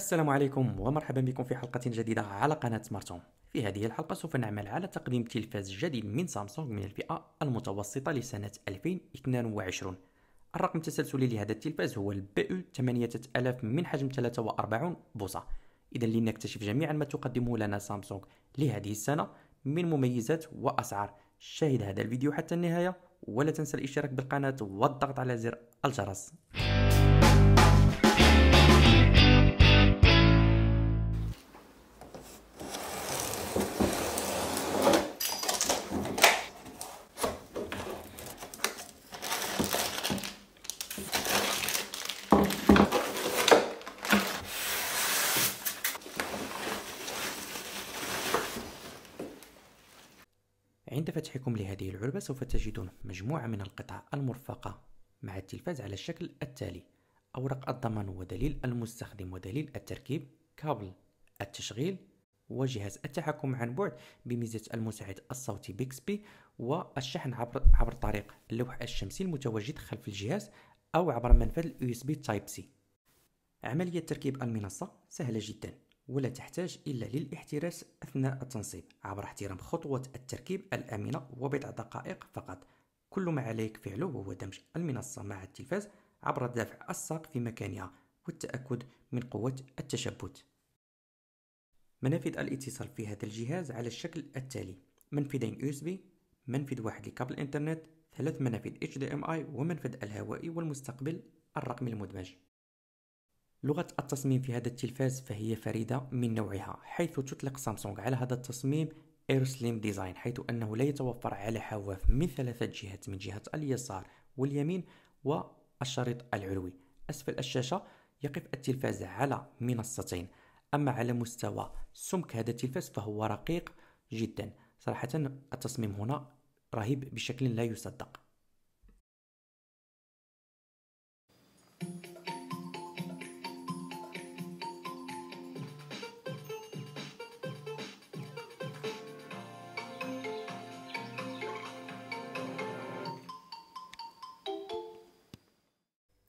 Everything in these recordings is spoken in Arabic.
السلام عليكم ومرحبا بكم في حلقة جديدة على قناة سمارتون في هذه الحلقة سوف نعمل على تقديم تلفاز جديد من سامسونج من الفئة المتوسطة لسنة 2022 الرقم التسلسلي لهذا التلفاز هو البي 8000 من حجم 43 بوصة إذا لنكتشف جميعا ما تقدمه لنا سامسونج لهذه السنة من مميزات وأسعار شاهد هذا الفيديو حتى النهاية ولا تنسى الاشتراك بالقناة والضغط على زر الجرس عند فتحكم لهذه العلبة سوف تجدون مجموعة من القطع المرفقة مع التلفاز على الشكل التالي أوراق الضمان ودليل المستخدم ودليل التركيب كابل التشغيل وجهاز التحكم عن بعد بميزة المساعد الصوتي بيكسبي والشحن عبر, عبر طريق اللوح الشمسي المتواجد خلف الجهاز أو عبر منفذ USB Type-C عملية تركيب المنصة سهلة جدا ولا تحتاج إلا للاحتراس أثناء التنصيب عبر احترام خطوة التركيب الآمنة وبضع دقائق فقط كل ما عليك فعله هو دمج المنصة مع التلفاز عبر دفع الساق في مكانها والتأكد من قوة التشبت منافذ الاتصال في هذا الجهاز على الشكل التالي منفذين USB منفذ واحد لكابل الإنترنت ثلاث منافذ HDMI ومنفذ الهوائي والمستقبل الرقمي المدمج لغة التصميم في هذا التلفاز فهي فريدة من نوعها حيث تطلق سامسونج على هذا التصميم اير سليم ديزاين حيث انه لا يتوفر على حواف من ثلاثة جهات من جهة اليسار واليمين والشريط العلوي اسفل الشاشة يقف التلفاز على منصتين اما على مستوى سمك هذا التلفاز فهو رقيق جدا صراحة التصميم هنا رهيب بشكل لا يصدق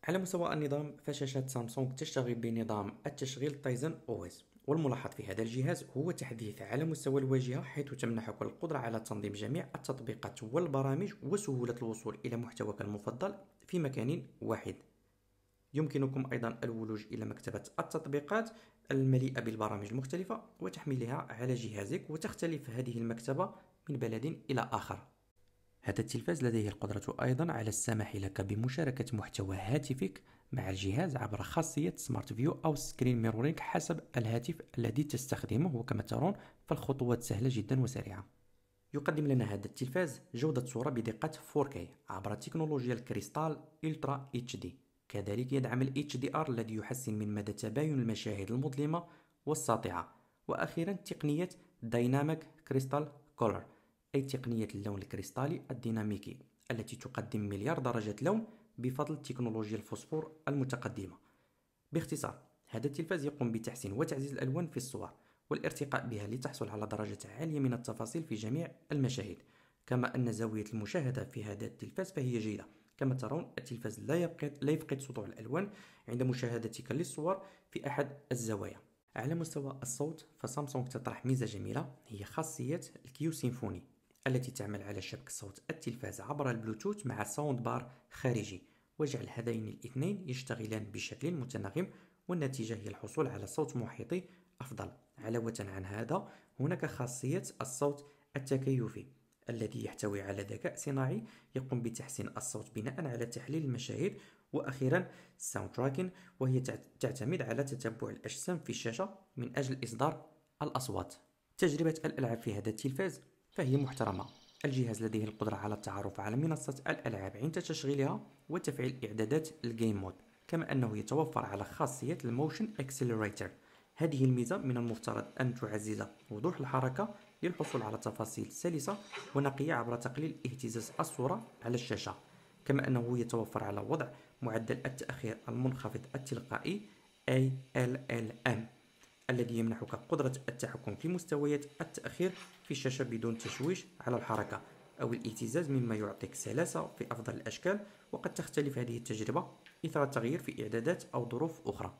على مستوى النظام فشاشات سامسونج تشتغل بنظام التشغيل تايزن اس والملاحظ في هذا الجهاز هو تحديث على مستوى الواجهة حيث تمنحك القدرة على تنظيم جميع التطبيقات والبرامج وسهولة الوصول إلى محتواك المفضل في مكان واحد يمكنكم أيضا الولوج إلى مكتبة التطبيقات المليئة بالبرامج المختلفة وتحميلها على جهازك وتختلف هذه المكتبة من بلد إلى آخر هذا التلفاز لديه القدرة أيضا على السماح لك بمشاركة محتوى هاتفك مع الجهاز عبر خاصية سمارت فيو أو سكرين ميرورينج حسب الهاتف الذي تستخدمه وكما ترون فالخطوات سهلة جدا وسريعة يقدم لنا هذا التلفاز جودة صورة بدقة 4K عبر تكنولوجيا الكريستال الترا اتش دي كذلك يدعم ال HDR الذي يحسن من مدى تباين المشاهد المظلمة والساطعة وأخيرا تقنية دايناميك كريستال كولر أي تقنية اللون الكريستالي الديناميكي التي تقدم مليار درجة لون بفضل تكنولوجيا الفوسفور المتقدمة باختصار هذا التلفاز يقوم بتحسين وتعزيز الألوان في الصور والارتقاء بها لتحصل على درجة عالية من التفاصيل في جميع المشاهد كما أن زاوية المشاهدة في هذا التلفاز فهي جيدة كما ترون التلفاز لا يفقد لا يفقد سطوع الألوان عند مشاهدتك للصور في أحد الزوايا على مستوى الصوت فسامسونج تطرح ميزة جميلة هي خاصية الكيو سيمفوني التي تعمل على شبك صوت التلفاز عبر البلوتوث مع ساوند بار خارجي واجعل هذين الاثنين يشتغلان بشكل متناغم والنتيجة هي الحصول على صوت محيطي أفضل علاوة عن هذا هناك خاصية الصوت التكيفي الذي يحتوي على ذكاء صناعي يقوم بتحسين الصوت بناء على تحليل المشاهد واخيرا الساوند تراكن وهي تعتمد على تتبع الاجسام في الشاشه من اجل اصدار الاصوات تجربه الالعاب في هذا التلفاز فهي محترمة الجهاز لديه القدرة على التعرف على منصة الألعاب عند تشغيلها وتفعيل إعدادات الجيم مود كما أنه يتوفر على خاصية الموشن اكسلريتر هذه الميزة من المفترض أن تعزز وضوح الحركة للحصول على تفاصيل سلسة ونقية عبر تقليل اهتزاز الصورة على الشاشة كما أنه يتوفر على وضع معدل التأخير المنخفض التلقائي ALLM الذي يمنحك قدرة التحكم في مستويات التأخير في الشاشة بدون تشويش على الحركة أو الاهتزاز مما يعطيك سلاسة في أفضل الأشكال وقد تختلف هذه التجربة إثر التغيير في إعدادات أو ظروف أخرى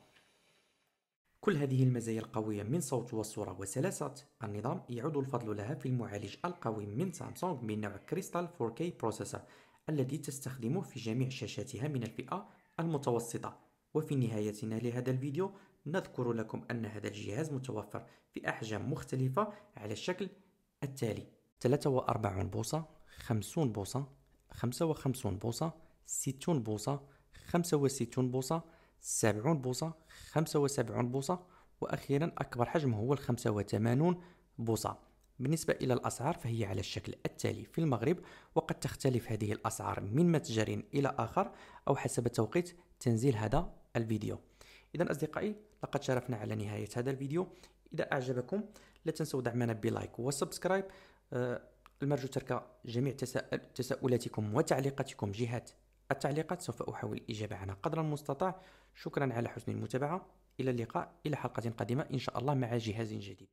كل هذه المزايا القوية من صوت والصورة وسلاسة النظام يعود الفضل لها في المعالج القوي من سامسونج من نوع كريستال 4K بروسيسور الذي تستخدمه في جميع شاشاتها من الفئة المتوسطة وفي نهايتنا لهذا الفيديو نذكر لكم أن هذا الجهاز متوفر في أحجام مختلفة على الشكل التالي 43 بوصة 50 بوصة 55 بوصة 60 بوصة 65 بوصة 70 بوصة 75 بوصة وأخيرا أكبر حجم هو 85 بوصة بالنسبة إلى الأسعار فهي على الشكل التالي في المغرب وقد تختلف هذه الأسعار من متجر إلى آخر أو حسب توقيت تنزيل هذا الفيديو اذا اصدقائي لقد شرفنا على نهايه هذا الفيديو اذا اعجبكم لا تنسوا دعمنا بلايك وسبسكرايب آه، المرجو ترك جميع تساؤلاتكم وتعليقاتكم جهه التعليقات سوف احاول الاجابه عنها قدر المستطاع شكرا على حسن المتابعه الى اللقاء الى حلقه قادمه ان شاء الله مع جهاز جديد